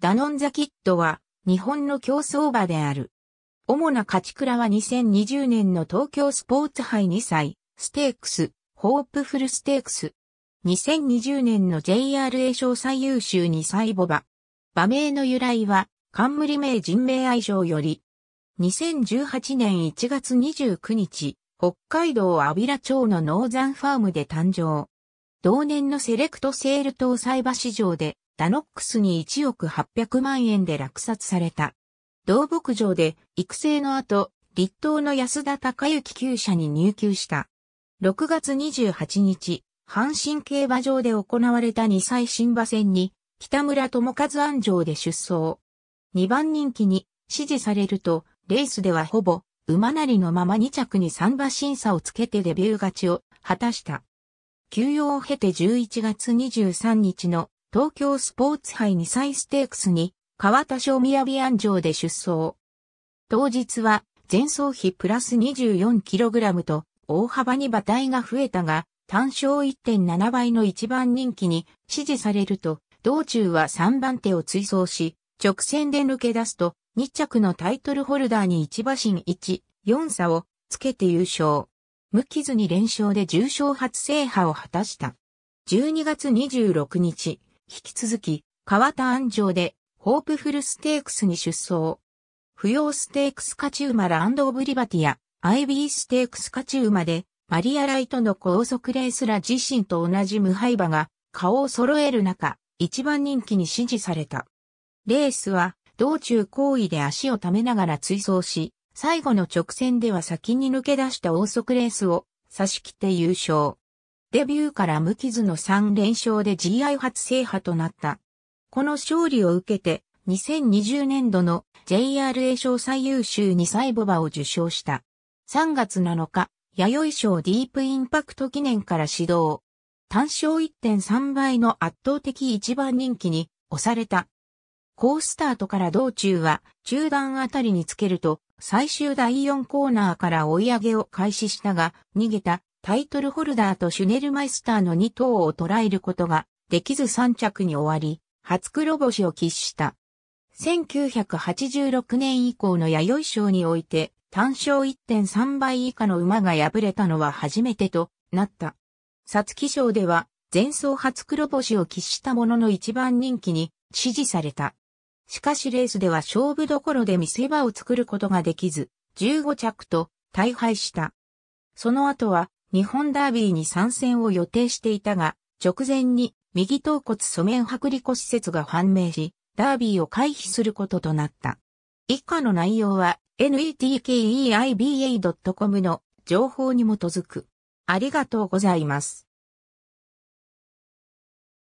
ダノンザキットは日本の競争馬である。主な勝ち倉は2020年の東京スポーツ杯2歳、ステークス、ホープフルステークス。2020年の JRA 賞最優秀2歳ボバ。馬名の由来は、冠名人名愛称より。2018年1月29日、北海道安平町のノーザンファームで誕生。同年のセレクトセール搭載馬市場でダノックスに1億800万円で落札された。同牧場で育成の後、立東の安田隆之厩舎に入球した。6月28日、阪神競馬場で行われた2歳新馬戦に、北村智和安城で出走。2番人気に支持されると、レースではほぼ馬なりのまま2着に3馬審査をつけてデビュー勝ちを果たした。休養を経て11月23日の東京スポーツ杯2歳ステークスに、川田賞宮尾安城で出走。当日は、前走比プラス 24kg と、大幅に馬体が増えたが、単勝1.7倍の一番人気に支持されると、道中は3番手を追走し、直線で抜け出すと、2着のタイトルホルダーに1馬身1、4差をつけて優勝。無傷に連勝で重賞初制覇を果たした。12月26日、引き続き、川田安城で、ホープフルステークスに出走。不要ステークスカチュラマラオブ・リバティア、アイビーステークスカューマで、マリア・ライトの高速レースら自身と同じ無敗馬が、顔を揃える中、一番人気に支持された。レースは、道中行為で足を溜めながら追走し、最後の直線では先に抜け出した王速レースを差し切って優勝。デビューから無傷の3連勝で GI 初制覇となった。この勝利を受けて、2020年度の JRA 賞最優秀2歳ボバを受賞した。3月7日、弥生賞ディープインパクト記念から始動。単勝1.3倍の圧倒的一番人気に押された。ースタートから道中は中段あたりにつけると最終第4コーナーから追い上げを開始したが逃げたタイトルホルダーとシュネルマイスターの2頭を捉えることができず3着に終わり、初黒星を喫した。1986年以降の弥生賞において、単勝1.3倍以下の馬が敗れたのは初めてとなった。ツキ賞では、前走初黒星を喫したものの一番人気に支持された。しかしレースでは勝負どころで見せ場を作ることができず、15着と大敗した。その後は日本ダービーに参戦を予定していたが、直前に右頭骨素面剥離骨施設が判明し、ダービーを回避することとなった。以下の内容は netkeiba.com の情報に基づく。ありがとうございます。